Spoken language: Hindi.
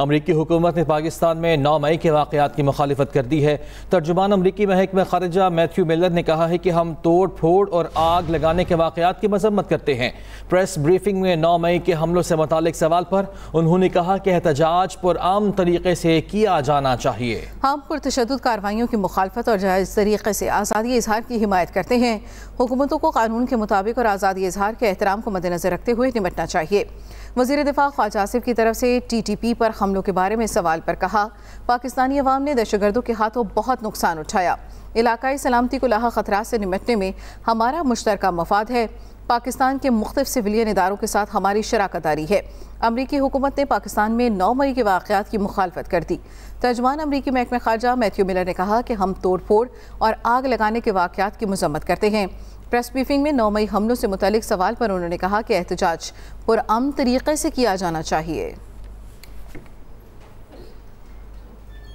अमरीकी हुकूमत ने पाकिस्तान में नौ मई के वाक़ात की मुखालफत कर दी है तर्जुमान अमरीकी महकमे खारजा मैथ्यू मिलर ने कहा है कि हम तोड़ फोड़ और आग लगाने के वाक़ात की मजम्मत करते हैं प्रेस ब्रीफिंग में नौ मई के हमलों से मतलब सवाल पर उन्होंने कहा कि एहतजाज पुराम तरीके से किया जाना चाहिए हम पुरतद तशद कार्रवाइयों की मुखालफत और जायज़ तरीके से आज़ादी इजहार की हिमायत करते हैं हुकूमतों को कानून के मुताबिक और आज़ादी इजहार के एहतराम को मद्देनजर रखते हुए निपटना चाहिए वजीर दिफा ख्वाजा आसिफ की तरफ से टी टी पी पर हमलों के बारे में सवाल पर कहा पाकिस्तानी अवाम ने दहशतगर्दों के हाथों बहुत नुकसान उठाया इलाकई सलामती को लाहा खतरा से निमटने में हमारा मुश्तरक मफाद है पाकिस्तान के मुख्तफ सिविलियन इदारों के साथ हमारी शराकत आ रही है अमरीकी हुकूमत ने पाकिस्तान में नौ मई के वाक़ात की मुखालफत कर दी तर्जमान अमरीकी महकमे खारजा मैथ्यू मिलर ने कहा कि हम तोड़ फोड़ और आग लगाने के वाक़ात की मजम्मत करते हैं प्रेस ब्रीफिंग में नौ मई हमलों से मुतल सवाल पर उन्होंने कहा कि एहतजाज पुरम तरीक़े से किया जाना चाहिए